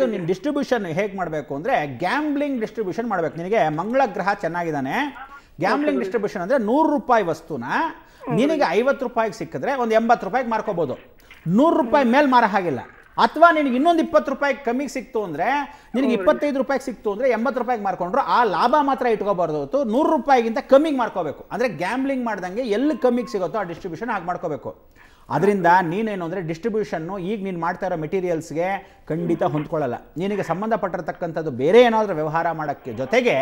ಇದು ನೀನು ಡಿಸ್ಟ್ರಿಬ್ಯೂಷನ್ ಹೇಗೆ ಮಾಡಬೇಕು ಅಂದರೆ ಗ್ಯಾಂಬ್ಲಿಂಗ್ ಡಿಸ್ಟ್ರಿಬ್ಯೂಷನ್ ಮಾಡಬೇಕು ನಿನಗೆ ಮಂಗಳ ಗ್ರಹ ಚೆನ್ನಾಗಿದ್ದಾನೆ ಗ್ಯಾಂಬ್ಲಿಂಗ್ ಡಿಸ್ಟ್ರಿಬ್ಯೂಷನ್ ಅಂದ್ರೆ ನೂರು ರೂಪಾಯಿ ವಸ್ತುನ ನಿನಗೆ ಐವತ್ತು ರೂಪಾಯಿಗೆ ಸಿಕ್ಕಿದ್ರೆ ಒಂದು ಎಂಬತ್ತು ರೂಪಾಯಿಗೆ ಮಾರ್ಕೋಬೋದು ನೂರು ರೂಪಾಯಿ ಮೇಲೆ ಮಾರ ಹಾಗಿಲ್ಲ ಅಥವಾ ನಿನಗೆ ಇನ್ನೊಂದು ಇಪ್ಪತ್ತು ರೂಪಾಯಿ ಕಮ್ಮಿಗೆ ಸಿಕ್ತು ಅಂದ್ರೆ ನಿನಗೆ ಇಪ್ಪತ್ತೈದು ರೂಪಾಯಿಗೆ ಸಿಕ್ತು ಅಂದ್ರೆ ಎಂಬತ್ತು ರೂಪಾಯಿಗೆ ಮಾರ್ಕೊಂಡ್ರು ಆ ಲಾಭ ಮಾತ್ರ ಇಟ್ಕೋಬಾರ್ದು ಹೊತ್ತು ನೂರು ರೂಪಾಯಿಗಿಂತ ಕಮ್ಮಿಗೆ ಮಾಡ್ಕೋಬೇಕು ಅಂದ್ರೆ ಗ್ಯಾಂಬ್ಲಿಂಗ್ ಮಾಡ್ದಂಗೆ ಎಲ್ಲಿ ಕಮ್ಮಿಗೆ ಸಿಗುತ್ತೋ ಆ ಡಿಸ್ಟ್ರಿಬ್ಯೂಷನ್ ಹಾಗೆ ಮಾಡ್ಕೋಬೇಕು ಅದರಿಂದ ನೀನೇನು ಅಂದರೆ ಡಿಸ್ಟ್ರಿಬ್ಯೂಷನ್ನು ಈಗ ನೀನು ಮಾಡ್ತಾ ಇರೋ ಮೆಟೀರಿಯಲ್ಸ್ಗೆ ಖಂಡಿತ ಹೊಂದ್ಕೊಳ್ಳಲ್ಲ ನಿನಗೆ ಸಂಬಂಧಪಟ್ಟಿರತಕ್ಕಂಥದ್ದು ಬೇರೆ ಏನಾದರೂ ವ್ಯವಹಾರ ಮಾಡೋಕ್ಕೆ ಜೊತೆಗೆ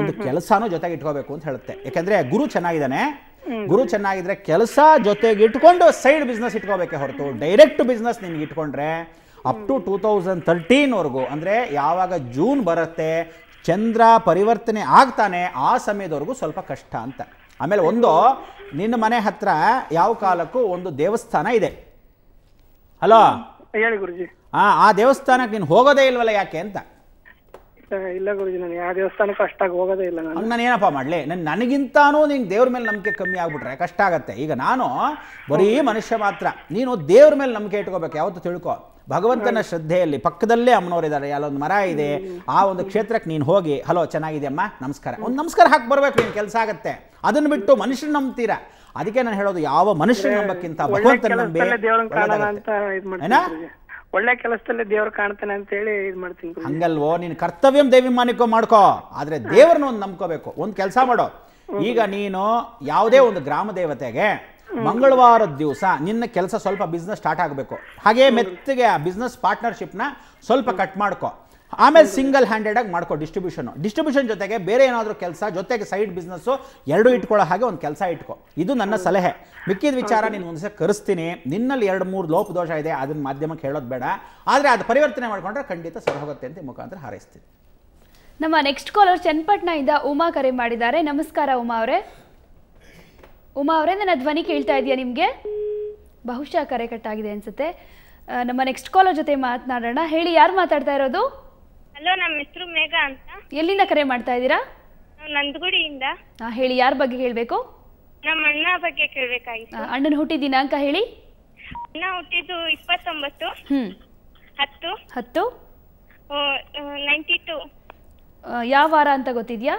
ಒಂದು ಕೆಲಸನೂ ಜೊತೆಗೆ ಇಟ್ಕೋಬೇಕು ಅಂತ ಹೇಳುತ್ತೆ ಯಾಕೆಂದರೆ ಗುರು ಚೆನ್ನಾಗಿದ್ದಾನೆ ಗುರು ಚೆನ್ನಾಗಿದ್ರೆ ಕೆಲಸ ಜೊತೆಗೆ ಇಟ್ಕೊಂಡು ಸೈಡ್ ಬಿಸ್ನೆಸ್ ಇಟ್ಕೋಬೇಕೆ ಹೊರತು ಡೈರೆಕ್ಟ್ ಬಿಸ್ನೆಸ್ ನಿನಗೆ ಇಟ್ಕೊಂಡ್ರೆ ಅಪ್ ಟು ಟೂ ತೌಸಂಡ್ ತರ್ಟೀನ್ವರೆಗೂ ಅಂದರೆ ಯಾವಾಗ ಜೂನ್ ಬರುತ್ತೆ ಚಂದ್ರ ಪರಿವರ್ತನೆ ಆಗ್ತಾನೆ ಆ ಸಮಯದವರೆಗೂ ಸ್ವಲ್ಪ ಕಷ್ಟ ಅಂತ ಆಮೇಲೆ ಒಂದು ನಿನ್ನ ಮನೆ ಹತ್ರ ಯಾವ ಕಾಲಕ್ಕೂ ಒಂದು ದೇವಸ್ಥಾನ ಇದೆ ಹಲೋ ಹೇಳಿ ಗುರುಜಿ ಹಾ ಆ ದೇವಸ್ಥಾನಕ್ಕೆ ನೀನು ಹೋಗೋದೇ ಇಲ್ವಲ್ಲ ಯಾಕೆ ಅಂತ ಇಲ್ಲ ಗುರುಜಿ ನಾನು ಯಾವ ದೇವಸ್ಥಾನಕ್ಕೆ ಹೋಗೋದೇ ಇಲ್ಲ ನಾನು ನಾನು ಏನಪ್ಪ ಮಾಡಲಿ ನಾನು ನಿಂಗೆ ದೇವ್ರ ಮೇಲೆ ನಂಬಿಕೆ ಕಮ್ಮಿ ಆಗ್ಬಿಟ್ರೆ ಕಷ್ಟ ಆಗುತ್ತೆ ಈಗ ನಾನು ಬರೀ ಮನುಷ್ಯ ಮಾತ್ರ ನೀನು ದೇವ್ರ ಮೇಲೆ ನಂಬಿಕೆ ಇಟ್ಕೋಬೇಕು ಯಾವತ್ತು ತಿಳ್ಕೊ ಭಗವಂತನ ಶ್ರದ್ಧೆಯಲ್ಲಿ ಪಕ್ಕದಲ್ಲೇ ಅಮ್ಮನವರಿದ್ದಾರೆ ಯಾವೊಂದು ಮರ ಇದೆ ಆ ಒಂದು ಕ್ಷೇತ್ರಕ್ಕೆ ನೀನು ಹೋಗಿ ಹಲೋ ಚೆನ್ನಾಗಿದೆ ಅಮ್ಮ ನಮಸ್ಕಾರ ಒಂದು ನಮಸ್ಕಾರ ಹಾಕಿ ಬರ್ಬೇಕು ನೀನು ಕೆಲಸ ಆಗುತ್ತೆ ಅದನ್ನು ಬಿಟ್ಟು ಮನುಷ್ಯನ ನಂಬ್ತೀರಾ ಅದಕ್ಕೆ ನಾನು ಹೇಳೋದು ಯಾವ ಮನುಷ್ಯನ ನಂಬಕ್ಕಿಂತ ಭಗವಂತನ ನಂಬಿ ಒಳ್ಳೆ ಕೆಲಸದಲ್ಲೇ ದೇವ್ರು ಕಾಣ್ತಾನೆ ಅಂತ ಹೇಳಿ ಹಂಗಲ್ವೋ ನೀನು ಕರ್ತವ್ಯಂ ದೇವಿ ಮಾನಿಕೋ ಮಾಡ್ಕೋ ಆದ್ರೆ ದೇವ್ರನ್ನ ಒಂದು ನಂಬ್ಕೋಬೇಕು ಒಂದು ಕೆಲಸ ಮಾಡೋ ಈಗ ನೀನು ಯಾವುದೇ ಒಂದು ಗ್ರಾಮ ದೇವತೆಗೆ ಮಂಗಳವಾರ ದಿವಸ ನಿನ್ನ ಕೆಲಸ ಸ್ವಲ್ಪ ಬಿಸ್ನೆಸ್ ಸ್ಟಾರ್ಟ್ ಆಗಬೇಕು ಹಾಗೆ ಮೆತ್ತಗೆ ಆ ಬಿಸ್ನೆಸ್ ಪಾರ್ಟ್ನರ್ಶಿಪ್ನ ಸ್ವಲ್ಪ ಕಟ್ ಮಾಡ್ಕೊ ಆಮೇಲೆ ಸಿಂಗಲ್ ಹ್ಯಾಂಡೆಡ್ ಆಗಿ ಮಾಡ್ಕೊ ಡಿಸ್ಟ್ರಿಬ್ಯೂಷನ್ ಡಿಸ್ಟ್ರಿಬ್ಯೂಷನ್ ಜೊತೆಗೆ ಬೇರೆ ಏನಾದರೂ ಕೆಲಸ ಜೊತೆಗೆ ಸೈಡ್ ಬಿಸ್ನೆಸ್ಸು ಎರಡು ಇಟ್ಕೊಳ್ಳೋ ಹಾಗೆ ಒಂದು ಕೆಲಸ ಇಟ್ಕೊ ಇದು ನನ್ನ ಸಲಹೆ ಮಿಕ್ಕಿದ ವಿಚಾರ ನೀನು ಒಂದ್ಸಲ ಕರೆಸ್ತೀನಿ ನಿನ್ನಲ್ಲಿ ಎರಡು ಮೂರು ಲೋಪ ದೋಷ ಇದೆ ಅದನ್ನ ಮಾಧ್ಯಮಕ್ಕೆ ಹೇಳೋದು ಬೇಡ ಆದರೆ ಅದು ಪರಿವರ್ತನೆ ಮಾಡ್ಕೊಂಡ್ರೆ ಖಂಡಿತ ಸರಿ ಹೋಗುತ್ತೆ ಅಂತ ಮುಖಾಂತರ ಹಾರೈಸ್ತೀನಿ ನಮ್ಮ ನೆಕ್ಸ್ಟ್ ಕಾಲರ್ ಚನ್ನಪಟ್ಟಣ ಇಂದ ಉಮಾ ಕರೆ ಮಾಡಿದ್ದಾರೆ ನಮಸ್ಕಾರ ಉಮಾ ಅವರೇ ಉಮಾ ಅವರೇ ನನ್ನ ಧ್ವನಿ ಕೇಳ್ತಾ ಇದೆಯಾ ನಿಮಗೆ ಬಹುಶಃ ಕರೆ ಕಟ್ಟಾಗಿದೆ ಅನ್ಸುತ್ತೆ ನಮ್ಮ ನೆಕ್ಸ್ಟ್ ಕಾಲರ್ ಜೊತೆ ಮಾತನಾಡೋಣ ಹೇಳಿ ಯಾರು ಮಾತಾಡ್ತಾ ಇರೋದು ಹಲೋ ನಮ್ಮ ಹೆಸರು ಮೇಘ ಅಂತ ಎಲ್ಲಿಂದ ಕರೆ ಮಾಡ್ತಾ ಇದ್ದೀರಾ ನಂದಗುಡಿಯಿಂದ ಹಾ ಹೇಳಿ ಯಾರ ಬಗ್ಗೆ ಹೇಳಬೇಕು ನಮ್ಮ ಅಣ್ಣ ಬಗ್ಗೆ ಕೇಳಬೇಕಾಗಿತ್ತು ಅಣ್ಣನ ಹುಟ್ಟಿದ ದಿನಾಂಕ ಹೇಳಿ ಅಣ್ಣ ಹುಟ್ಟಿದ್ದು ಇಪ್ಪತ್ತೊಂಬತ್ತು ಹತ್ತು ಹತ್ತು ನೈಂಟಿ ಟು ಯಾವ ವಾರ ಅಂತ ಗೊತ್ತಿದ್ಯಾ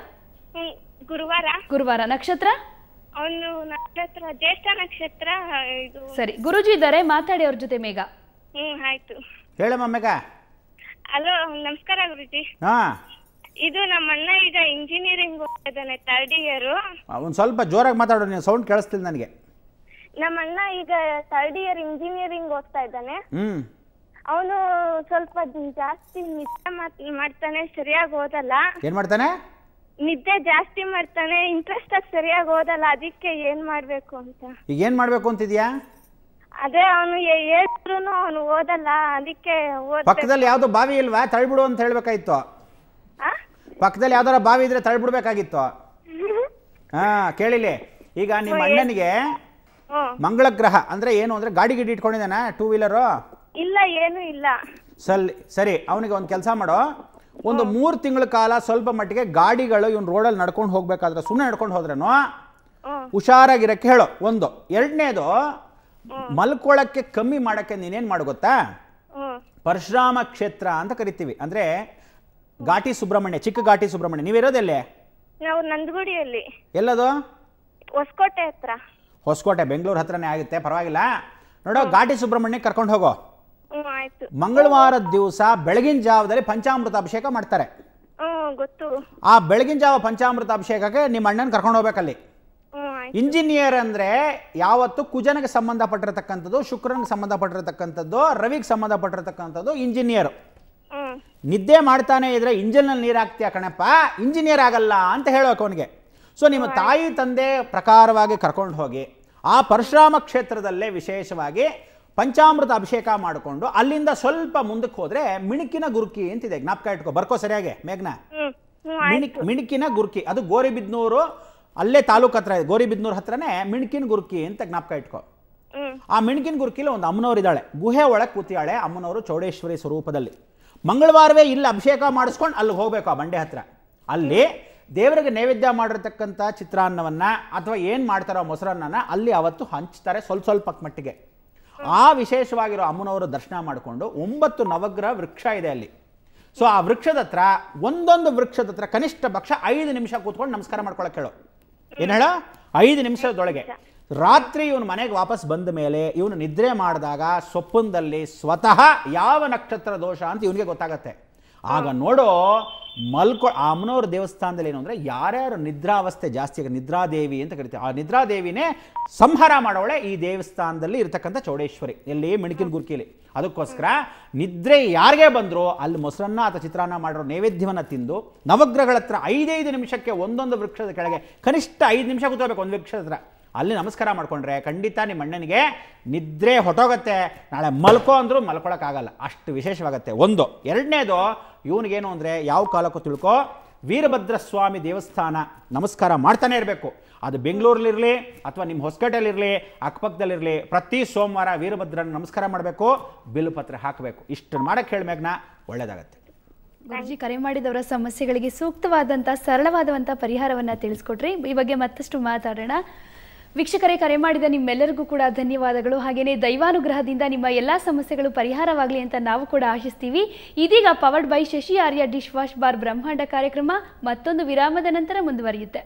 ಗುರುವಾರ ಗುರುವಾರ ನಕ್ಷತ್ರ ಅವನು ನಕ್ಷತ್ರ ಜ್ಯೇಷ್ಠ ನಕ್ಷತ್ರ ಇದು ಸರಿ ಗುರುಜಿ ಇದ್ದಾರೆ ಮಾತಾಡಿ ಅವ್ರ ಜೊತೆ ಮೇಘ ಹ್ಮ್ ಆಯ್ತು ಹೇಳಮ್ಮ ಮೇಘ ಹಲೋ ನಮಸ್ಕಾರ ಗುರುಜಿ ಹಾ ಇದು ನಮ್ಮ ಅಣ್ಣ ಈಗ ಇಂಜಿನಿಯರಿಂಗ್ ಓದಿದಾನೆ ಥರ್ಡ್ ಇಯರ್ ಒಂದು ಸ್ವಲ್ಪ ಜೋರಾಗಿ ಮಾತಾಡೋ ನೀವು ಸೌಂಡ್ ಕೇಳಿಸ್ತಿಲ್ಲ ನನಗೆ ನಮ್ಮ ಅಣ್ಣ ಈಗ ಥರ್ಡ್ ಇಯರ್ ಇಂಜಿನಿಯರಿಂಗ್ ಓದ್ತಾ ಇದ್ದಾನೆ ಹ್ಮ್ ಅವನು ಸ್ವಲ್ಪ ಜಾಸ್ತಿ ನಿದ್ದೆ ಮಾಡ್ತಾನೆ ಸರಿಯಾಗಿ ಓದಲ್ಲ ಏನ್ ಮಾಡ್ತಾನೆ ನಿದ್ದೆ ಜಾಸ್ತಿ ಮಾಡ್ತಾನೆ ಇಂಟ್ರೆಸ್ಟ್ ಆಗಿ ಸರಿಯಾಗಿ ಓದಲ್ಲ ಅದಕ್ಕೆ ಏನ್ ಮಾಡ್ಬೇಕು ಅಂತ ಈಗ ಏನ್ ಮಾಡ್ಬೇಕು ಅಂತಿದ್ಯಾ ಅದೇ ಅವನು ಹೇಳಿದ್ರು ಅವನು ಓದಲ್ಲ ಅದಕ್ಕೆ ಪಕ್ಕದಲ್ಲಿ ಯಾವ್ದೋ ಬಾವಿ ಇಲ್ವಾ ತಳ್ಬಿಡು ಅಂತ ಹೇಳ್ಬೇಕಾಯ್ತು ಪಕ್ಕದಲ್ಲಿ ಯಾವ್ದಾರ ಬಾವಿ ಇದ್ರೆ ತಳ್ಬಿಡ್ಬೇಕಾಗಿತ್ತು ಹಾ ಕೇಳಿಲಿ ಈಗ ನಿಮ್ಮ ಅಣ್ಣನಿಗೆ ಮಂಗಳ ಗ್ರಹ ಅಂದ್ರೆ ಏನು ಅಂದ್ರೆ ಗಾಡಿ ಗಿಡಿ ಇಟ್ಕೊಂಡಿದ್ದಾನೆ ಟೂ ವೀಲರು ಇಲ್ಲ ಏನು ಇಲ್ಲ ಸರಿ ಸರಿ ಅವನಿಗೆ ಒಂದು ಕೆಲಸ ಮಾಡೋ ಒಂದು ಮೂರು ತಿಂಗಳ ಕಾಲ ಸ್ವಲ್ಪ ಮಟ್ಟಿಗೆ ಗಾಡಿಗಳು ಇವ್ನು ರೋಡಲ್ಲಿ ನಡ್ಕೊಂಡು ಹೋಗ್ಬೇಕಾದ್ರೆ ಸುಮ್ನೆ ನಡ್ಕೊಂಡು ಹೋದ್ರೇನು ಹುಷಾರಾಗಿರಕ್ಕೆ ಹೇಳೋ ಒಂದು ಎರಡನೇದು ಮಲ್ಕೊಳಕ್ಕೆ ಕಮ್ಮಿ ಮಾಡಕ್ಕೆ ನೀನೇನು ಮಾಡು ಗೊತ್ತಾ ಪರಶುರಾಮ ಕ್ಷೇತ್ರ ಅಂತ ಕರಿತೀವಿ ಅಂದ್ರೆ ಘಾಟಿ ಸುಬ್ರಹ್ಮಣ್ಯ ಚಿಕ್ಕ ಘಾಟಿ ಸುಬ್ರಹ್ಮಣ್ಯ ನೀವಿರೋದೆಲ್ಲೇ ನಾವು ನಂದಗುಡಿಯಲ್ಲಿ ಎಲ್ಲದು ಹೊಸಕೋಟೆ ಹತ್ರ ಹೊಸಕೋಟೆ ಬೆಂಗಳೂರು ಹತ್ರನೇ ಆಗುತ್ತೆ ಪರವಾಗಿಲ್ಲ ನೋಡೋ ಘಾಟಿ ಸುಬ್ರಹ್ಮಣ್ಯ ಕರ್ಕೊಂಡು ಹೋಗೋ ಮಂಗಳವಾರ ದಿವಸ ಬೆಳಗಿನ ಜಾವದಲ್ಲಿ ಪಂಚಾಮೃತ ಅಭಿಷೇಕ ಮಾಡ್ತಾರೆ ಆ ಬೆಳಗಿನ ಜಾವ ಪಂಚಾಮೃತ ಅಭಿಷೇಕಕ್ಕೆ ನಿಮ್ಮ ಅಣ್ಣನ ಕರ್ಕೊಂಡು ಹೋಗ್ಬೇಕಲ್ಲಿ ಇಂಜಿನಿಯರ್ ಅಂದ್ರೆ ಯಾವತ್ತು ಕುಜನಿಗೆ ಸಂಬಂಧಪಟ್ಟಿರತಕ್ಕಂಥದ್ದು ಶುಕ್ರನಿಗೆ ಸಂಬಂಧಪಟ್ಟಿರತಕ್ಕಂಥದ್ದು ರವಿಗೆ ಸಂಬಂಧಪಟ್ಟಿರತಕ್ಕಂಥದ್ದು ಇಂಜಿನಿಯರ್ ನಿದ್ದೆ ಮಾಡ್ತಾನೆ ಇದ್ರೆ ಇಂಜಿನ್ನಲ್ಲಿ ನೀರು ಹಾಕ್ತಿಯಾ ಕಣಪ್ಪ ಇಂಜಿನಿಯರ್ ಆಗಲ್ಲ ಅಂತ ಹೇಳಬೇಕು ಅವನಿಗೆ ಸೊ ನಿಮ್ಮ ತಾಯಿ ತಂದೆ ಪ್ರಕಾರವಾಗಿ ಕರ್ಕೊಂಡು ಹೋಗಿ ಆ ಪರಶುರಾಮ ಕ್ಷೇತ್ರದಲ್ಲೇ ವಿಶೇಷವಾಗಿ ಪಂಚಾಮೃತ ಅಭಿಷೇಕ ಮಾಡಿಕೊಂಡು ಅಲ್ಲಿಂದ ಸ್ವಲ್ಪ ಮುಂದಕ್ಕೆ ಹೋದ್ರೆ ಮಿಣುಕಿನ ಗುರುಕಿ ಅಂತಿದೆ ಜ್ಞಾಪಕ ಇಟ್ಕೋ ಬರ್ಕೋ ಸರಿಯಾಗಿ ಮೇಘ್ನಾ ಮಿಣುಕಿನ ಗುರುಕಿ ಅದು ಗೋರಿಬಿದ್ನೂರು ಅಲ್ಲೇ ತಾಲೂಕ್ ಹತ್ರ ಇದೆ ಗೋರಿಬಿದ್ನೂರ್ ಹತ್ರನೇ ಮಿಣಕಿನ ಗುರುಕಿ ಅಂತ ಜ್ಞಾಪಕ ಇಟ್ಕೋ ಆ ಮಿಣಕಿನ ಗುರುಕಿಲಿ ಒಂದು ಅಮ್ಮನವ್ರು ಇದ್ದಾಳೆ ಗುಹೆ ಒಳಗೆ ಕೂತಿಯಾಳೆ ಅಮ್ಮನವರು ಚೌಡೇಶ್ವರಿ ಸ್ವರೂಪದಲ್ಲಿ ಮಂಗಳವಾರವೇ ಇಲ್ಲಿ ಅಭಿಷೇಕ ಮಾಡಿಸ್ಕೊಂಡು ಅಲ್ಲಿ ಹೋಗ್ಬೇಕು ಆ ಬಂಡೆ ಹತ್ರ ಅಲ್ಲಿ ದೇವರಿಗೆ ನೈವೇದ್ಯ ಮಾಡಿರತಕ್ಕಂಥ ಚಿತ್ರಾನ್ನವನ್ನು ಅಥವಾ ಏನ್ ಮಾಡ್ತಾರೋ ಮೊಸರನ್ನ ಅಲ್ಲಿ ಅವತ್ತು ಹಂಚ್ತಾರೆ ಸ್ವಲ್ಪ ಸ್ವಲ್ಪ ಮಟ್ಟಿಗೆ ಆ ವಿಶೇಷವಾಗಿರೋ ಅಮ್ಮನವರು ದರ್ಶನ ಮಾಡಿಕೊಂಡು ಒಂಬತ್ತು ನವಗ್ರಹ ವೃಕ್ಷ ಇದೆ ಅಲ್ಲಿ ಸೊ ಆ ವೃಕ್ಷದ ಹತ್ರ ಒಂದೊಂದು ವೃಕ್ಷದ ಹತ್ರ ಕನಿಷ್ಠ ಪಕ್ಷ ಐದು ನಿಮಿಷ ಕೂತ್ಕೊಂಡು ನಮಸ್ಕಾರ ಮಾಡ್ಕೊಳಕ್ಕೆ ಹೇಳು ಏನ್ ಹೇಳ ಐದು ನಿಮಿಷದೊಳಗೆ ರಾತ್ರಿ ಇವನು ಮನೆಗೆ ವಾಪಸ್ ಬಂದ ಮೇಲೆ ಇವನು ನಿದ್ರೆ ಮಾಡಿದಾಗ ಸೊಪ್ಪನದಲ್ಲಿ ಸ್ವತಃ ಯಾವ ನಕ್ಷತ್ರ ದೋಷ ಅಂತ ಇವನಿಗೆ ಗೊತ್ತಾಗತ್ತೆ ಆಗ ನೋಡೋ ಮಲ್ಕೊ ಅಮ್ಮನವ್ರ ದೇವಸ್ಥಾನದಲ್ಲಿ ಏನು ಅಂದರೆ ಯಾರ್ಯಾರು ನಿದ್ರಾವಸ್ಥೆ ಜಾಸ್ತಿ ಆಗ ನಿದ್ರಾದೇವಿ ಅಂತ ಕರಿತೀವಿ ಆ ನಿದ್ರಾದೇವಿನೇ ಸಂಹಾರ ಮಾಡೋಳೆ ಈ ದೇವಸ್ಥಾನದಲ್ಲಿ ಇರತಕ್ಕಂಥ ಚೌಡೇಶ್ವರಿ ಎಲ್ಲಿ ಮಿಣಕಿನ ಗುರ್ಕಿಲಿ ಅದಕ್ಕೋಸ್ಕರ ನಿದ್ರೆ ಯಾರಿಗೆ ಬಂದರೂ ಅಲ್ಲಿ ಮೊಸರನ್ನ ಅಥವಾ ಚಿತ್ರಾನ್ನ ಮಾಡಿರೋ ನೈವೇದ್ಯವನ್ನು ತಿಂದು ನವಗ್ರಹಗಳ ಹತ್ರ ಐದೈದು ನಿಮಿಷಕ್ಕೆ ಒಂದೊಂದು ವೃಕ್ಷದ ಕೆಳಗೆ ಕನಿಷ್ಠ ಐದು ನಿಮಿಷ ಕೂತ್ಕೋಬೇಕು ಒಂದು ವೃಕ್ಷದ ಹತ್ರ ಅಲ್ಲಿ ನಮಸ್ಕಾರ ಮಾಡ್ಕೊಂಡ್ರೆ ಖಂಡಿತ ನಿಮ್ಮ ಅಣ್ಣನಿಗೆ ನಿದ್ರೆ ಹೊಟ್ಟೋಗತ್ತೆ ನಾಳೆ ಮಲ್ಕೋ ಅಂದರೂ ಮಲ್ಕೊಳಕ್ಕಾಗಲ್ಲ ಅಷ್ಟು ವಿಶೇಷವಾಗತ್ತೆ ಒಂದು ಎರಡನೇದು ಇವನಿಗೇನು ಅಂದರೆ ಯಾವ ಕಾಲಕ್ಕೂ ತಿಳ್ಕೋ ವೀರಭದ್ರಸ್ವಾಮಿ ದೇವಸ್ಥಾನ ನಮಸ್ಕಾರ ಮಾಡ್ತಾನೆ ಇರಬೇಕು ಅದು ಬೆಂಗಳೂರಲ್ಲಿರಲಿ ಅಥವಾ ನಿಮ್ಮ ಹೊಸಪೇಟೆಲಿರಲಿ ಅಕ್ಕಪಕ್ಕದಲ್ಲಿರಲಿ ಪ್ರತಿ ಸೋಮವಾರ ವೀರಭದ್ರನ ನಮಸ್ಕಾರ ಮಾಡಬೇಕು ಬಿಲ್ ಪತ್ರ ಹಾಕಬೇಕು ಇಷ್ಟು ಮಾಡೋಕ್ಕೆ ಹೇಳ್ಮ್ಯಾಗ್ನ ಒಳ್ಳೇದಾಗತ್ತೆ ಗುರುಜಿ ಕರೆ ಮಾಡಿದವರ ಸಮಸ್ಯೆಗಳಿಗೆ ಸೂಕ್ತವಾದಂಥ ಸರಳವಾದಂಥ ಪರಿಹಾರವನ್ನು ತಿಳಿಸ್ಕೊಟ್ರಿ ಈ ಬಗ್ಗೆ ಮತ್ತಷ್ಟು ಮಾತಾಡೋಣ ವೀಕ್ಷಕರೇ ಕರೆ ಮಾಡಿದ ನಿಮ್ಮೆಲ್ಲರಿಗೂ ಕೂಡ ಧನ್ಯವಾದಗಳು ಹಾಗೆಯೇ ದೈವಾನುಗ್ರಹದಿಂದ ನಿಮ್ಮ ಎಲ್ಲ ಸಮಸ್ಯೆಗಳು ಪರಿಹಾರವಾಗಲಿ ಅಂತ ನಾವು ಕೂಡ ಆಶಿಸ್ತೀವಿ ಇದೀಗ powered by Shashi Arya dish wash bar Brahmanda ಕಾರ್ಯಕ್ರಮ ಮತ್ತೊಂದು ವಿರಾಮದ ನಂತರ ಮುಂದುವರಿಯುತ್ತೆ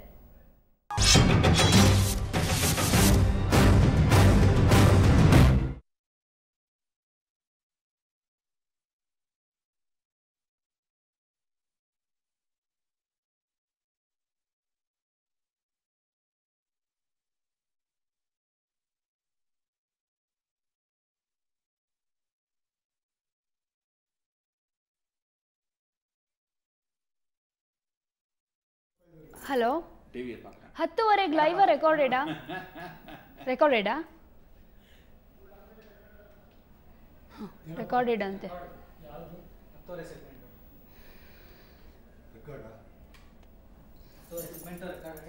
ಹಲೋ ಹತ್ತುವರೆಗೆ ಲೈವ್ ರೆಕಾರ್ಡೆಡಾ ರೆಕಾರ್ಡೆಡಾ ರೆಕಾರ್ಡೆಡ್ ಅಂತೆ ರೆಕಾರ್ಡ್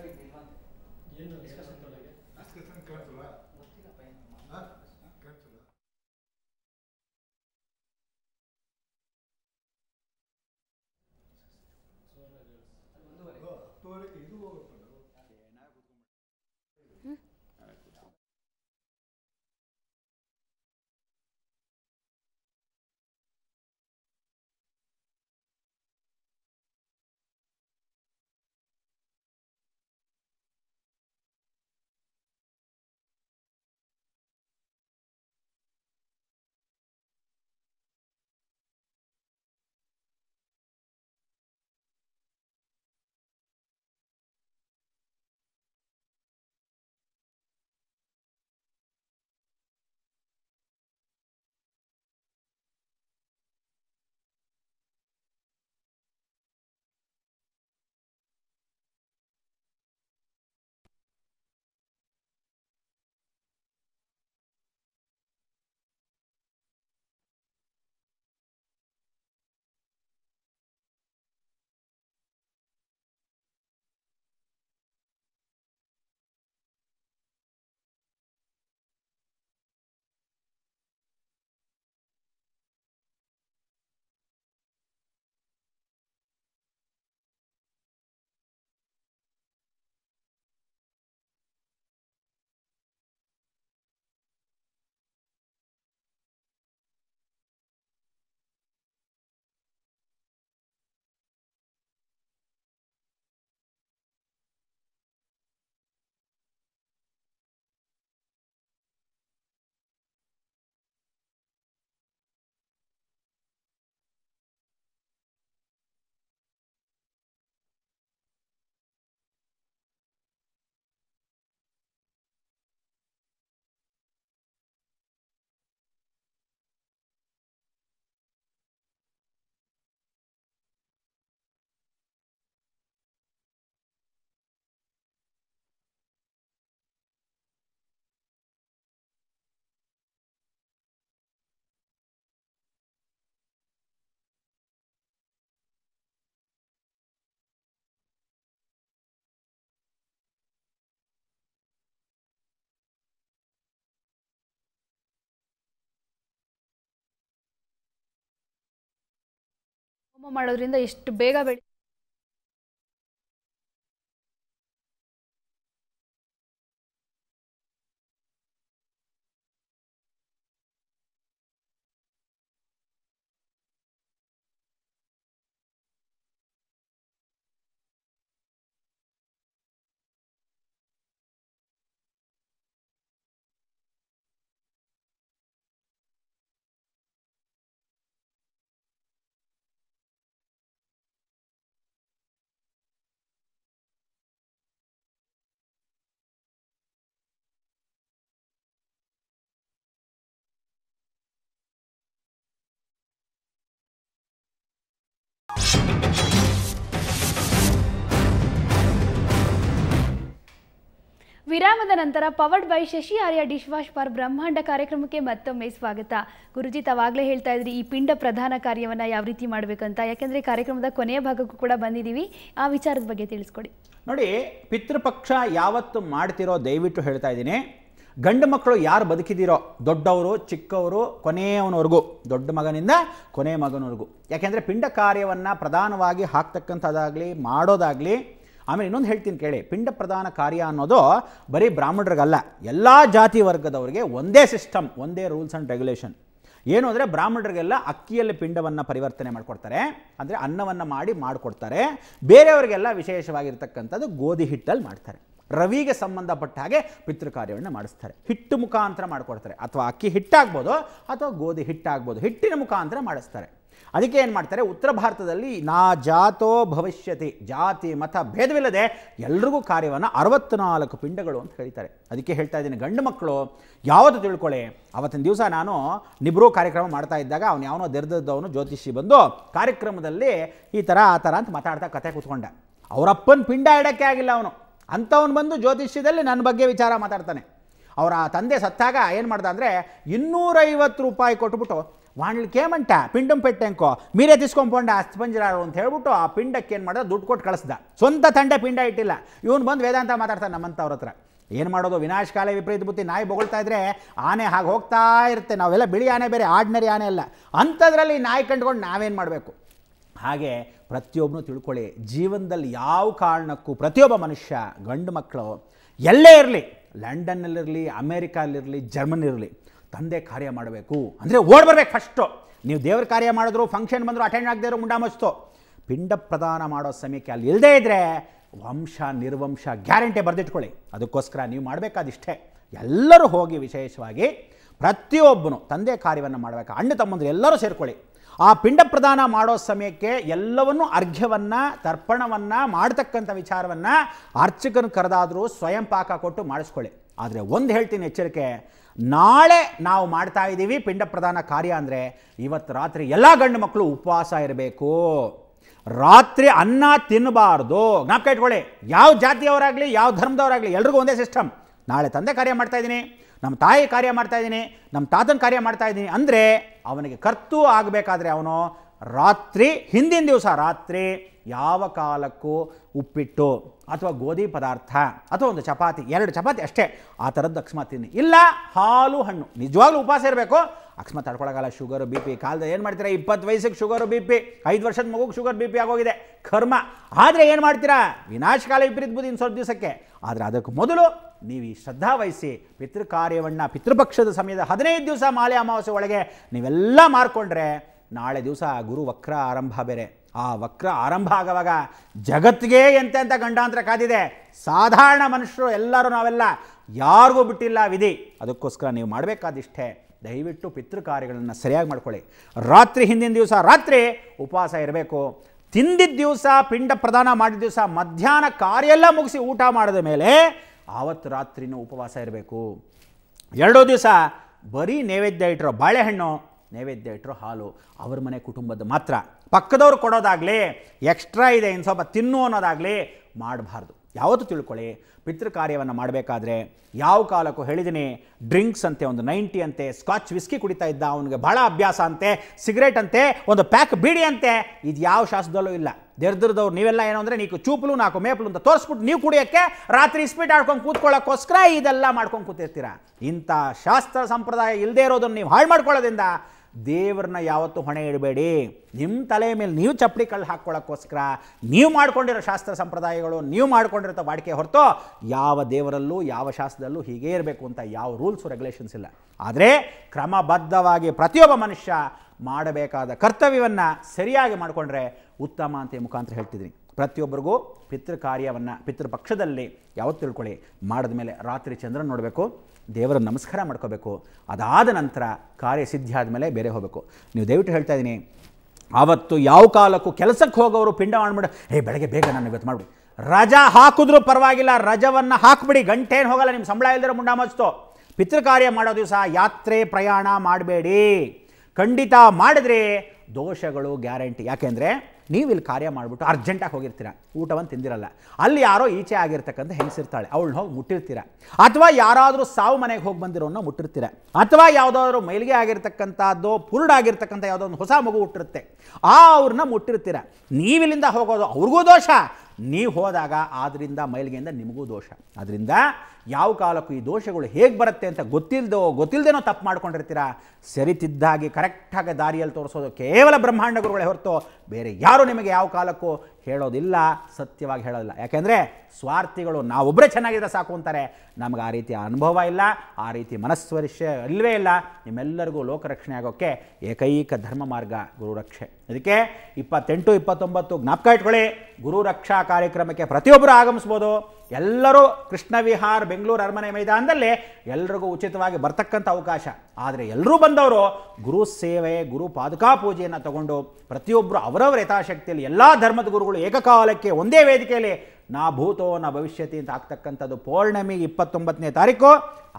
ಮಾಡೋದ್ರಿಂದ ಎಷ್ಟು ಬೇಗ ಬೆಳಿ ವಿರಾಮದ ನಂತರ powered by Shashi Arya dish wash Brahmanda ಕಾರ್ಯಕ್ರಮಕ್ಕೆ ಮತ್ತೊಮ್ಮೆ ಸ್ವಾಗತ ಗುರುಜಿ ತಾವಾಗಲೇ ಹೇಳ್ತಾ ಇದ್ರಿ ಈ ಪಿಂಡ ಪ್ರಧಾನ ಕಾರ್ಯವನ್ನು ಯಾವ ರೀತಿ ಮಾಡಬೇಕಂತ ಯಾಕೆಂದರೆ ಕಾರ್ಯಕ್ರಮದ ಕೊನೆಯ ಭಾಗಕ್ಕೂ ಕೂಡ ಬಂದಿದ್ದೀವಿ ಆ ವಿಚಾರದ ಬಗ್ಗೆ ತಿಳಿಸ್ಕೊಡಿ ನೋಡಿ ಪಿತೃಪಕ್ಷ ಯಾವತ್ತು ಮಾಡ್ತಿರೋ ದಯವಿಟ್ಟು ಹೇಳ್ತಾ ಇದ್ದೀನಿ ಗಂಡು ಮಕ್ಕಳು ಯಾರು ಬದುಕಿದಿರೋ ದೊಡ್ಡವರು ಚಿಕ್ಕವರು ಕೊನೆಯವನವರೆಗೂ ದೊಡ್ಡ ಮಗನಿಂದ ಕೊನೆಯ ಮಗನವರೆಗೂ ಯಾಕೆಂದರೆ ಪಿಂಡ ಕಾರ್ಯವನ್ನು ಪ್ರಧಾನವಾಗಿ ಹಾಕ್ತಕ್ಕಂಥದ್ದಾಗಲಿ ಮಾಡೋದಾಗಲಿ ಆಮೇಲೆ ಇನ್ನೊಂದು ಹೇಳ್ತೀನಿ ಕೇಳಿ ಪಿಂಡ ಪ್ರಧಾನ ಕಾರ್ಯ ಅನ್ನೋದು ಬರೀ ಬ್ರಾಹ್ಮಣರಿಗಲ್ಲ ಎಲ್ಲ ಜಾತಿ ವರ್ಗದವರಿಗೆ ಒಂದೇ ಸಿಸ್ಟಮ್ ಒಂದೇ ರೂಲ್ಸ್ ಆ್ಯಂಡ್ ರೆಗ್ಯುಲೇಷನ್ ಏನು ಅಂದರೆ ಬ್ರಾಹ್ಮಣರಿಗೆಲ್ಲ ಅಕ್ಕಿಯಲ್ಲಿ ಪಿಂಡವನ್ನು ಪರಿವರ್ತನೆ ಮಾಡಿಕೊಡ್ತಾರೆ ಅಂದರೆ ಅನ್ನವನ್ನು ಮಾಡಿ ಮಾಡಿಕೊಡ್ತಾರೆ ಬೇರೆಯವರಿಗೆಲ್ಲ ವಿಶೇಷವಾಗಿರ್ತಕ್ಕಂಥದ್ದು ಗೋಧಿ ಹಿಟ್ಟಲ್ಲಿ ಮಾಡ್ತಾರೆ ರವಿಗೆ ಸಂಬಂಧಪಟ್ಟ ಹಾಗೆ ಪಿತೃಕಾರ್ಯವನ್ನು ಮಾಡಿಸ್ತಾರೆ ಹಿಟ್ಟು ಮುಖಾಂತರ ಮಾಡಿಕೊಡ್ತಾರೆ ಅಥವಾ ಅಕ್ಕಿ ಹಿಟ್ಟಾಗ್ಬೋದು ಅಥವಾ ಗೋಧಿ ಹಿಟ್ಟಾಗ್ಬೋದು ಹಿಟ್ಟಿನ ಮುಖಾಂತರ ಮಾಡಿಸ್ತಾರೆ ಅದಕ್ಕೆ ಏನು ಮಾಡ್ತಾರೆ ಉತ್ತರ ಭಾರತದಲ್ಲಿ ನಾ ಜಾತೋ ಭವಿಷ್ಯತಿ ಜಾತಿ ಮತ ಭೇದವಿಲ್ಲದೆ ಎಲ್ರಿಗೂ ಕಾರ್ಯವನ್ನು ಅರವತ್ನಾಲ್ಕು ಪಿಂಡಗಳು ಅಂತ ಹೇಳ್ತಾರೆ ಅದಕ್ಕೆ ಹೇಳ್ತಾ ಇದ್ದೀನಿ ಗಂಡು ಮಕ್ಕಳು ಯಾವತ್ತು ತಿಳ್ಕೊಳ್ಳಿ ಅವತ್ತಿನ ದಿವಸ ನಾನು ನಿಬ್ರೋ ಕಾರ್ಯಕ್ರಮ ಮಾಡ್ತಾ ಇದ್ದಾಗ ಅವನು ಯಾವನೋ ಅವನು ಜ್ಯೋತಿಷಿ ಬಂದು ಕಾರ್ಯಕ್ರಮದಲ್ಲಿ ಈ ಥರ ಆ ಥರ ಅಂತ ಮಾತಾಡ್ತಾ ಕತೆ ಕೂತ್ಕೊಂಡ ಅವರಪ್ಪನ ಪಿಂಡ ಇಡೋಕ್ಕೆ ಆಗಿಲ್ಲ ಅವನು ಅಂಥವನು ಬಂದು ಜ್ಯೋತಿಷ್ಯದಲ್ಲಿ ನನ್ನ ಬಗ್ಗೆ ವಿಚಾರ ಮಾತಾಡ್ತಾನೆ ಅವರ ತಂದೆ ಸತ್ತಾಗ ಏನು ಮಾಡ್ದೆ ಅಂದರೆ ಇನ್ನೂರೈವತ್ತು ರೂಪಾಯಿ ಕೊಟ್ಬಿಟ್ಟು ಪಿಂಡು ಕೇಮಂಟ ಪಿಂಡಂ ಮೀರೆ ಮೀರೇ ತಿಸ್ಕೊಂಡ್ಪೊಂಡ ಅಸ್ಪಂಜರಾರು ಅಂತ ಹೇಳ್ಬಿಟ್ಟು ಆ ಪಿಂಡಕ್ಕೆ ಏನು ಮಾಡಿದ ದುಡ್ಡು ಕೊಟ್ಟು ಕಳಿಸ್ದ ಸ್ವಂತ ತಂಡ ಪಿಂಡ ಇಟ್ಟಿಲ್ಲ ಇವನು ಬಂದು ವೇದಾಂತ ಮಾತಾಡ್ತಾನೆ ನಮ್ಮಂತ ಅವ್ರ ಹತ್ರ ಏನು ಮಾಡೋದು ಕಾಲೇ ವಿಪರೀತ ಬುತ್ತಿ ನಾಯಿ ಬೊಗಳ್ತಾ ಇದ್ರೆ ಆನೆ ಹಾಗೆ ಹೋಗ್ತಾ ಇರುತ್ತೆ ನಾವೆಲ್ಲ ಬಿಳಿ ಆನೆ ಬೇರೆ ಆರ್ಡಿನರಿ ಆನೆ ಅಲ್ಲ ಅಂಥದ್ರಲ್ಲಿ ನಾಯಿ ಕಂಡ್ಕೊಂಡು ನಾವೇನು ಮಾಡಬೇಕು ಹಾಗೆ ಪ್ರತಿಯೊಬ್ಬನು ತಿಳ್ಕೊಳ್ಳಿ ಜೀವನದಲ್ಲಿ ಯಾವ ಕಾರಣಕ್ಕೂ ಪ್ರತಿಯೊಬ್ಬ ಮನುಷ್ಯ ಗಂಡು ಮಕ್ಕಳು ಎಲ್ಲೇ ಇರಲಿ ಲಂಡನ್ನಲ್ಲಿರಲಿ ಅಮೇರಿಕಲ್ಲಿರಲಿ ಜರ್ಮನಿರಲಿ ತಂದೆ ಕಾರ್ಯ ಮಾಡಬೇಕು ಅಂದರೆ ಓಡ್ ಬರ್ಬೇಕು ಫಸ್ಟು ನೀವು ದೇವ್ರ ಕಾರ್ಯ ಮಾಡಿದ್ರು ಫಂಕ್ಷನ್ ಬಂದರು ಅಟೆಂಡ್ ಇರೋ ಮುಂಡಾ ಪಿಂಡ ಪ್ರದಾನ ಮಾಡೋ ಸಮಯಕ್ಕೆ ಅಲ್ಲಿ ಇಲ್ಲದೇ ಇದ್ದರೆ ವಂಶ ನಿರ್ವಂಶ ಗ್ಯಾರಂಟಿ ಬರೆದಿಟ್ಕೊಳ್ಳಿ ಅದಕ್ಕೋಸ್ಕರ ನೀವು ಮಾಡಬೇಕಾದಿಷ್ಟೇ ಎಲ್ಲರೂ ಹೋಗಿ ವಿಶೇಷವಾಗಿ ಪ್ರತಿಯೊಬ್ಬನು ತಂದೆ ಕಾರ್ಯವನ್ನು ಮಾಡಬೇಕು ಅಣ್ಣ ತಮ್ಮಂದರು ಎಲ್ಲರೂ ಸೇರಿಕೊಳ್ಳಿ ಆ ಪಿಂಡ ಪ್ರದಾನ ಮಾಡೋ ಸಮಯಕ್ಕೆ ಎಲ್ಲವನ್ನೂ ಅರ್ಘ್ಯವನ್ನು ತರ್ಪಣವನ್ನು ಮಾಡತಕ್ಕಂಥ ವಿಚಾರವನ್ನು ಅರ್ಚಕನ ಕರೆದಾದರೂ ಸ್ವಯಂ ಪಾಕ ಕೊಟ್ಟು ಮಾಡಿಸ್ಕೊಳ್ಳಿ ಆದರೆ ಒಂದು ಹೇಳ್ತೀನಿ ಎಚ್ಚರಿಕೆ ನಾಳೆ ನಾವು ಮಾಡ್ತಾ ಇದ್ದೀವಿ ಪಿಂಡ ಪ್ರಧಾನ ಕಾರ್ಯ ಅಂದರೆ ಇವತ್ತು ರಾತ್ರಿ ಎಲ್ಲ ಗಂಡು ಮಕ್ಕಳು ಉಪವಾಸ ಇರಬೇಕು ರಾತ್ರಿ ಅನ್ನ ತಿನ್ನಬಾರ್ದು ಜ್ಞಾಪಕ ಇಟ್ಕೊಳ್ಳಿ ಯಾವ ಜಾತಿಯವರಾಗಲಿ ಯಾವ ಧರ್ಮದವರಾಗಲಿ ಎಲ್ರಿಗೂ ಒಂದೇ ಸಿಸ್ಟಮ್ ನಾಳೆ ತಂದೆ ಕಾರ್ಯ ಮಾಡ್ತಾ ಇದ್ದೀನಿ ನಮ್ಮ ತಾಯಿ ಕಾರ್ಯ ಮಾಡ್ತಾ ಇದ್ದೀನಿ ನಮ್ಮ ತಾತನ ಕಾರ್ಯ ಮಾಡ್ತಾ ಇದ್ದೀನಿ ಅಂದರೆ ಅವನಿಗೆ ಕರ್ತು ಆಗಬೇಕಾದ್ರೆ ಅವನು ರಾತ್ರಿ ಹಿಂದಿನ ದಿವಸ ರಾತ್ರಿ ಯಾವ ಕಾಲಕ್ಕೂ ಉಪ್ಪಿಟ್ಟು ಅಥವಾ ಗೋಧಿ ಪದಾರ್ಥ ಅಥವಾ ಒಂದು ಚಪಾತಿ ಎರಡು ಚಪಾತಿ ಅಷ್ಟೇ ಆ ಥರದ್ದು ಅಕಸ್ಮಾತ್ ತಿನ್ನಿ ಇಲ್ಲ ಹಾಲು ಹಣ್ಣು ನಿಜವಾಗ್ಲೂ ಉಪವಾಸ ಇರಬೇಕು ಅಕಸ್ಮಾತ್ ತಡ್ಕೊಳಗಲ್ಲ ಶುಗರು ಬಿ ಪಿ ಕಾಲದ ಏನು ಮಾಡ್ತೀರಾ ಇಪ್ಪತ್ತು ವಯಸ್ಸಿಗೆ ಶುಗರು ಬಿ ಪಿ ಐದು ವರ್ಷದ ಮಗುಗೆ ಶುಗರ್ ಬಿ ಪಿ ಆಗೋಗಿದೆ ಕರ್ಮ ಆದರೆ ಏನು ಮಾಡ್ತೀರಾ ವಿನಾಶಕಾಲ ವಿಪರೀತ ಬುದ್ಧಿ ಇನ್ನು ಸ್ವಲ್ಪ ದಿವಸಕ್ಕೆ ಆದರೆ ಅದಕ್ಕೆ ಮೊದಲು ನೀವು ಈ ಶ್ರದ್ಧಾ ವಹಿಸಿ ಪಿತೃಕಾರ್ಯವನ್ನು ಪಿತೃಪಕ್ಷದ ಸಮಯದ ಹದಿನೈದು ದಿವಸ ಮಾಲೆ ಅಮಾವಾಸ್ಯೆ ಒಳಗೆ ನೀವೆಲ್ಲ ಮಾರ್ಕೊಂಡ್ರೆ ನಾಳೆ ದಿವಸ ಗುರು ವಕ್ರ ಆರಂಭ ಬೇರೆ ಆ ವಕ್ರ ಆರಂಭ ಆಗುವಾಗ ಜಗತ್ತಿಗೆ ಎಂತೆಂಥ ಗಂಡಾಂತರ ಕಾದಿದೆ ಸಾಧಾರಣ ಮನುಷ್ಯರು ಎಲ್ಲರೂ ನಾವೆಲ್ಲ ಯಾರಿಗೂ ಬಿಟ್ಟಿಲ್ಲ ವಿಧಿ ಅದಕ್ಕೋಸ್ಕರ ನೀವು ಮಾಡಬೇಕಾದಿಷ್ಟೇ ದಯವಿಟ್ಟು ಪಿತೃಕಾರ್ಯಗಳನ್ನು ಸರಿಯಾಗಿ ಮಾಡ್ಕೊಳ್ಳಿ ರಾತ್ರಿ ಹಿಂದಿನ ದಿವಸ ರಾತ್ರಿ ಉಪವಾಸ ಇರಬೇಕು ತಿಂದಿದ್ದ ದಿವಸ ಪಿಂಡ ಪ್ರದಾನ ಮಾಡಿದ ದಿವಸ ಮಧ್ಯಾಹ್ನ ಕಾರ್ಯ ಎಲ್ಲ ಮುಗಿಸಿ ಊಟ ಮಾಡಿದ ಮೇಲೆ ಆವತ್ತು ರಾತ್ರಿನೂ ಉಪವಾಸ ಇರಬೇಕು ಎರಡೂ ದಿವಸ ಬರೀ ನೈವೇದ್ಯ ಇಟ್ಟರೋ ಬಾಳೆಹಣ್ಣು ನೈವೇದ್ಯ ಇಟ್ಟರೋ ಹಾಲು ಅವ್ರ ಮನೆ ಕುಟುಂಬದ ಮಾತ್ರ ಪಕ್ಕದವ್ರು ಕೊಡೋದಾಗಲಿ ಎಕ್ಸ್ಟ್ರಾ ಇದೆ ಇನ್ನು ಸ್ವಲ್ಪ ತಿನ್ನು ಅನ್ನೋದಾಗಲಿ ಮಾಡಬಾರ್ದು ಯಾವತ್ತು ತಿಳ್ಕೊಳ್ಳಿ ಪಿತೃ ಕಾರ್ಯವನ್ನು ಮಾಡಬೇಕಾದ್ರೆ ಯಾವ ಕಾಲಕ್ಕೂ ಹೇಳಿದ್ದೀನಿ ಡ್ರಿಂಕ್ಸ್ ಅಂತೆ ಒಂದು ನೈಂಟಿ ಅಂತೆ ಸ್ಕಾಚ್ ವಿಸ್ಕಿ ಕುಡಿತಾ ಇದ್ದ ಅವನಿಗೆ ಭಾಳ ಅಭ್ಯಾಸ ಅಂತೆ ಸಿಗರೇಟ್ ಅಂತೆ ಒಂದು ಪ್ಯಾಕ್ ಬೀಡಿ ಅಂತೆ ಇದು ಯಾವ ಶಾಸ್ತ್ರದಲ್ಲೂ ಇಲ್ಲ ದೇರ್ದ್ರದವ್ರು ನೀವೆಲ್ಲ ಏನು ಅಂದರೆ ನೀವು ಚೂಪಲು ನಾಲ್ಕು ಮೇಪಲು ಅಂತ ತೋರಿಸ್ಬಿಟ್ಟು ನೀವು ಕುಡಿಯೋಕ್ಕೆ ರಾತ್ರಿ ಸ್ಪೀಟ್ ಆಡ್ಕೊಂಡು ಕೂತ್ಕೊಳ್ಳೋಕ್ಕೋಸ್ಕರ ಇದೆಲ್ಲ ಮಾಡ್ಕೊಂಡು ಕೂತಿರ್ತೀರ ಇಂಥ ಶಾಸ್ತ್ರ ಸಂಪ್ರದಾಯ ಇಲ್ಲದೇ ಇರೋದನ್ನು ನೀವು ಹಾಳು ಮಾಡ್ಕೊಳ್ಳೋದ್ರಿಂದ ದೇವ್ರನ್ನ ಯಾವತ್ತೂ ಹೊಣೆ ಇಡಬೇಡಿ ನಿಮ್ಮ ತಲೆ ಮೇಲೆ ನೀವು ಚಪ್ಪಡಿ ಕಲ್ಲು ಹಾಕ್ಕೊಳ್ಳೋಕ್ಕೋಸ್ಕರ ನೀವು ಮಾಡ್ಕೊಂಡಿರೋ ಶಾಸ್ತ್ರ ಸಂಪ್ರದಾಯಗಳು ನೀವು ಮಾಡ್ಕೊಂಡಿರೋ ವಾಡಿಕೆ ಹೊರತು ಯಾವ ದೇವರಲ್ಲೂ ಯಾವ ಶಾಸ್ತ್ರದಲ್ಲೂ ಹೀಗೇ ಇರಬೇಕು ಅಂತ ಯಾವ ರೂಲ್ಸು ರೆಗ್ಯುಲೇಷನ್ಸ್ ಇಲ್ಲ ಆದರೆ ಕ್ರಮಬದ್ಧವಾಗಿ ಪ್ರತಿಯೊಬ್ಬ ಮನುಷ್ಯ ಮಾಡಬೇಕಾದ ಕರ್ತವ್ಯವನ್ನು ಸರಿಯಾಗಿ ಮಾಡಿಕೊಂಡ್ರೆ ಉತ್ತಮ ಅಂತ ಮುಖಾಂತರ ಹೇಳ್ತಿದ್ದೀನಿ ಪ್ರತಿಯೊಬ್ಬರಿಗೂ ಪಿತೃ ಕಾರ್ಯವನ್ನು ಪಿತೃಪಕ್ಷದಲ್ಲಿ ಯಾವತ್ತು ತಿಳ್ಕೊಳ್ಳಿ ಮಾಡಿದ ಮೇಲೆ ರಾತ್ರಿ ಚಂದ್ರನ ನೋಡಬೇಕು ದೇವರ ನಮಸ್ಕಾರ ಮಾಡ್ಕೋಬೇಕು ಅದಾದ ನಂತರ ಕಾರ್ಯ ಸಿದ್ಧಿ ಆದಮೇಲೆ ಬೇರೆ ಹೋಗಬೇಕು ನೀವು ದಯವಿಟ್ಟು ಹೇಳ್ತಾ ಇದ್ದೀನಿ ಆವತ್ತು ಯಾವ ಕಾಲಕ್ಕೂ ಕೆಲಸಕ್ಕೆ ಹೋಗೋರು ಪಿಂಡ ಮಾಡ್ಬಿಡ ಏ ಬೆಳಗ್ಗೆ ಬೇಗ ನಾನು ಇವತ್ತು ಮಾಡಿಬಿಡಿ ರಜಾ ಹಾಕಿದ್ರೂ ಪರವಾಗಿಲ್ಲ ರಜವನ್ನು ಹಾಕ್ಬಿಡಿ ಏನು ಹೋಗಲ್ಲ ನಿಮ್ಮ ಸಂಬಳ ಇಲ್ದಿರೋ ಮುಂಡ ಮಚ್ತು ಪಿತೃಕಾರ್ಯ ಮಾಡೋ ದಿವಸ ಯಾತ್ರೆ ಪ್ರಯಾಣ ಮಾಡಬೇಡಿ ಖಂಡಿತ ಮಾಡಿದ್ರೆ ದೋಷಗಳು ಗ್ಯಾರಂಟಿ ಯಾಕೆಂದರೆ ನೀವು ಇಲ್ಲಿ ಕಾರ್ಯ ಮಾಡಿಬಿಟ್ಟು ಅರ್ಜೆಂಟಾಗಿ ಹೋಗಿರ್ತೀರ ಊಟವನ್ನು ತಿಂದಿರಲ್ಲ ಅಲ್ಲಿ ಯಾರೋ ಈಚೆ ಆಗಿರ್ತಕ್ಕಂಥ ಹೆಂಗಸಿರ್ತಾಳೆ ಅವಳನ್ನ ಹೋಗಿ ಮುಟ್ಟಿರ್ತೀರ ಅಥವಾ ಯಾರಾದರೂ ಸಾವು ಮನೆಗೆ ಹೋಗಿ ಬಂದಿರೋನ್ನ ಮುಟ್ಟಿರ್ತೀರ ಅಥವಾ ಯಾವುದಾದ್ರೂ ಮೈಲಿಗೆ ಆಗಿರ್ತಕ್ಕಂಥದ್ದು ಆಗಿರ್ತಕ್ಕಂಥ ಯಾವುದೋ ಒಂದು ಹೊಸ ಮಗು ಹುಟ್ಟಿರುತ್ತೆ ಆ ಅವ್ರನ್ನ ಮುಟ್ಟಿರ್ತೀರ ನೀವಿಲ್ಲಿಂದ ಹೋಗೋದು ಅವ್ರಿಗೂ ದೋಷ ನೀವು ಹೋದಾಗ ಆದ್ದರಿಂದ ಮೈಲಿಗೆಯಿಂದ ನಿಮಗೂ ದೋಷ ಅದರಿಂದ ಯಾವ ಕಾಲಕ್ಕೂ ಈ ದೋಷಗಳು ಹೇಗೆ ಬರುತ್ತೆ ಅಂತ ಗೊತ್ತಿಲ್ದೋ ಗೊತ್ತಿಲ್ಲದೇನೋ ತಪ್ಪು ಮಾಡ್ಕೊಂಡಿರ್ತೀರ ಸರಿತಿದ್ದಾಗಿ ಕರೆಕ್ಟಾಗಿ ದಾರಿಯಲ್ಲಿ ತೋರಿಸೋದು ಕೇವಲ ಬ್ರಹ್ಮಾಂಡ ಗುರುಗಳೇ ಹೊರತು ಬೇರೆ ಯಾರು ನಿಮಗೆ ಯಾವ ಕಾಲಕ್ಕೂ ಹೇಳೋದಿಲ್ಲ ಸತ್ಯವಾಗಿ ಹೇಳೋದಿಲ್ಲ ಯಾಕೆಂದರೆ ಸ್ವಾರ್ಥಿಗಳು ನಾವೊಬ್ಬರೇ ಚೆನ್ನಾಗಿದ್ದರೆ ಸಾಕು ಅಂತಾರೆ ನಮ್ಗೆ ಆ ರೀತಿ ಅನುಭವ ಇಲ್ಲ ಆ ರೀತಿ ಮನಸ್ವರ್ಷ ಇಲ್ಲವೇ ಇಲ್ಲ ನಿಮ್ಮೆಲ್ಲರಿಗೂ ಲೋಕರಕ್ಷಣೆ ಆಗೋಕ್ಕೆ ಏಕೈಕ ಧರ್ಮ ಮಾರ್ಗ ಗುರುರಕ್ಷೆ ಅದಕ್ಕೆ ಇಪ್ಪತ್ತೆಂಟು ಇಪ್ಪತ್ತೊಂಬತ್ತು ಜ್ಞಾಪಕ ಇಟ್ಕೊಳ್ಳಿ ಗುರುರಕ್ಷಾ ಕಾರ್ಯಕ್ರಮಕ್ಕೆ ಪ್ರತಿಯೊಬ್ಬರು ಆಗಮಿಸ್ಬೋದು ಎಲ್ಲರೂ ಕೃಷ್ಣವಿಹಾರ್ ಬೆಂಗಳೂರು ಅರಮನೆ ಮೈದಾನದಲ್ಲಿ ಎಲ್ರಿಗೂ ಉಚಿತವಾಗಿ ಬರ್ತಕ್ಕಂಥ ಅವಕಾಶ ಆದರೆ ಎಲ್ಲರೂ ಬಂದವರು ಗುರು ಸೇವೆ ಗುರು ಪಾದುಕಾ ಪೂಜೆಯನ್ನು ತಗೊಂಡು ಪ್ರತಿಯೊಬ್ಬರು ಅವರವರ ಯಥಾಶಕ್ತಿಯಲ್ಲಿ ಎಲ್ಲ ಧರ್ಮದ ಗುರುಗಳು ಏಕಕಾಲಕ್ಕೆ ಒಂದೇ ವೇದಿಕೆಯಲ್ಲಿ ನಾ ಭೂತೋ ನಾ ಭವಿಷ್ಯತಿ ಅಂತ ಆಗ್ತಕ್ಕಂಥದ್ದು ಪೌರ್ಣಮಿ ಇಪ್ಪತ್ತೊಂಬತ್ತನೇ ತಾರೀಕು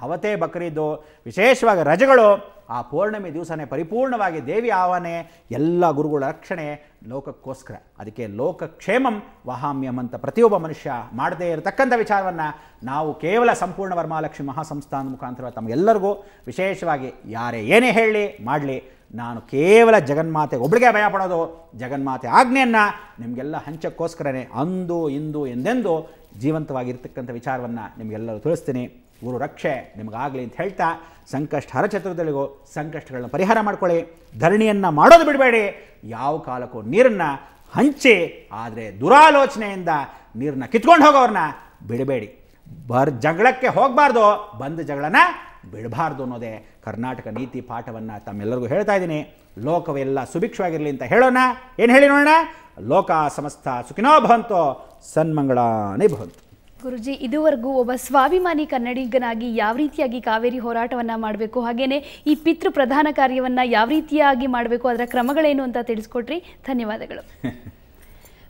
ಅವತ್ತೇ ಬಕ್ರೀದು ವಿಶೇಷವಾಗಿ ರಜೆಗಳು ಆ ಪೌರ್ಣಮಿ ದಿವಸನೇ ಪರಿಪೂರ್ಣವಾಗಿ ದೇವಿ ಆವನೆ ಎಲ್ಲ ಗುರುಗಳ ರಕ್ಷಣೆ ಲೋಕಕ್ಕೋಸ್ಕರ ಅದಕ್ಕೆ ಲೋಕಕ್ಷೇಮಂ ವಹಾಮ್ಯಂ ಅಂತ ಪ್ರತಿಯೊಬ್ಬ ಮನುಷ್ಯ ಮಾಡದೇ ಇರತಕ್ಕಂಥ ವಿಚಾರವನ್ನು ನಾವು ಕೇವಲ ಸಂಪೂರ್ಣ ವರ್ಮಾಲಕ್ಷ್ಮಿ ಮಹಾಸಂಸ್ಥಾನದ ಮುಖಾಂತರ ತಮಗೆಲ್ಲರಿಗೂ ವಿಶೇಷವಾಗಿ ಯಾರೇ ಏನೇ ಹೇಳಿ ಮಾಡಲಿ ನಾನು ಕೇವಲ ಜಗನ್ಮಾತೆ ಒಬ್ಬಳಿಗೆ ಭಯ ಪಡೋದು ಜಗನ್ಮಾತೆ ಆಜ್ಞೆಯನ್ನು ನಿಮಗೆಲ್ಲ ಹಂಚಕ್ಕೋಸ್ಕರನೇ ಅಂದು ಇಂದು ಎಂದೆಂದು ಜೀವಂತವಾಗಿರ್ತಕ್ಕಂಥ ವಿಚಾರವನ್ನು ನಿಮಗೆಲ್ಲರೂ ತಿಳಿಸ್ತೀನಿ ಗುರು ರಕ್ಷೆ ನಿಮಗಾಗಲಿ ಅಂತ ಹೇಳ್ತಾ ಸಂಕಷ್ಟ ಹರಚತುರ್ದಲ್ಲಿಗೋ ಸಂಕಷ್ಟಗಳನ್ನ ಪರಿಹಾರ ಮಾಡ್ಕೊಳ್ಳಿ ಧರಣಿಯನ್ನು ಮಾಡೋದು ಬಿಡಬೇಡಿ ಯಾವ ಕಾಲಕ್ಕೂ ನೀರನ್ನು ಹಂಚಿ ಆದರೆ ದುರಾಲೋಚನೆಯಿಂದ ನೀರನ್ನ ಕಿತ್ಕೊಂಡು ಹೋಗೋರನ್ನ ಬಿಡಬೇಡಿ ಬರ್ ಜಗಳಕ್ಕೆ ಹೋಗಬಾರ್ದು ಬಂದ ಜಗಳನ ಬಿಡಬಾರ್ದು ಅನ್ನೋದೇ ಕರ್ನಾಟಕ ನೀತಿ ಪಾಠವನ್ನು ತಮ್ಮೆಲ್ಲರಿಗೂ ಹೇಳ್ತಾ ಇದ್ದೀನಿ ಲೋಕವೆಲ್ಲ ಸುಭಿಕ್ಷವಾಗಿರಲಿ ಅಂತ ಹೇಳೋಣ ಏನು ಹೇಳಿ ನೋಡೋಣ ಲೋಕ ಸಮಸ್ತ ಸುಖಿನೋ ಭವಂತೋ ಸನ್ಮಂಗಳಾನೇ ಭವಂತು ಗುರುಜಿ ಇದುವರೆಗೂ ಒಬ್ಬ ಸ್ವಾಭಿಮಾನಿ ಕನ್ನಡಿಗನಾಗಿ ಯಾವ ರೀತಿಯಾಗಿ ಕಾವೇರಿ ಹೋರಾಟವನ್ನು ಮಾಡಬೇಕು ಹಾಗೇನೆ ಈ ಪಿತೃ ಪ್ರಧಾನ ಕಾರ್ಯವನ್ನ ಯಾವ ರೀತಿಯಾಗಿ ಮಾಡಬೇಕು ಅದರ ಕ್ರಮಗಳೇನು ಅಂತ ತಿಳಿಸ್ಕೊಟ್ರಿ ಧನ್ಯವಾದಗಳು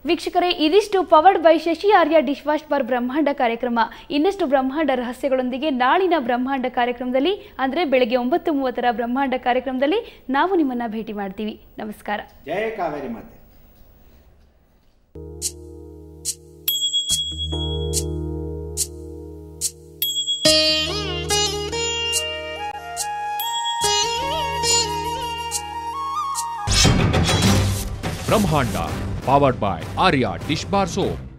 ವೀಕ್ಷಕರೇ ಇದಿಷ್ಟು powered by Shashi Arya dishwash bar Brahmanda ಕಾರ್ಯಕ್ರಮ ಇನ್ನಷ್ಟು ಬ್ರಹ್ಮಾಂಡ ರಹಸ್ಯಗಳೊಂದಿಗೆ ನಾಳಿನ ಬ್ರಹ್ಮಾಂಡ ಕಾರ್ಯಕ್ರಮದಲ್ಲಿ ಅಂದರೆ ಬೆಳಗ್ಗೆ ಒಂಬತ್ತು ಮೂವತ್ತರ ಬ್ರಹ್ಮಾಂಡ ಕಾರ್ಯಕ್ರಮದಲ್ಲಿ ನಾವು ನಿಮ್ಮನ್ನು ಭೇಟಿ ಮಾಡ್ತೀವಿ ನಮಸ್ಕಾರ ಜಯ ಕಾವೇರಿ ಮಾತೆ Brahmanda powered by Arya dish bar soap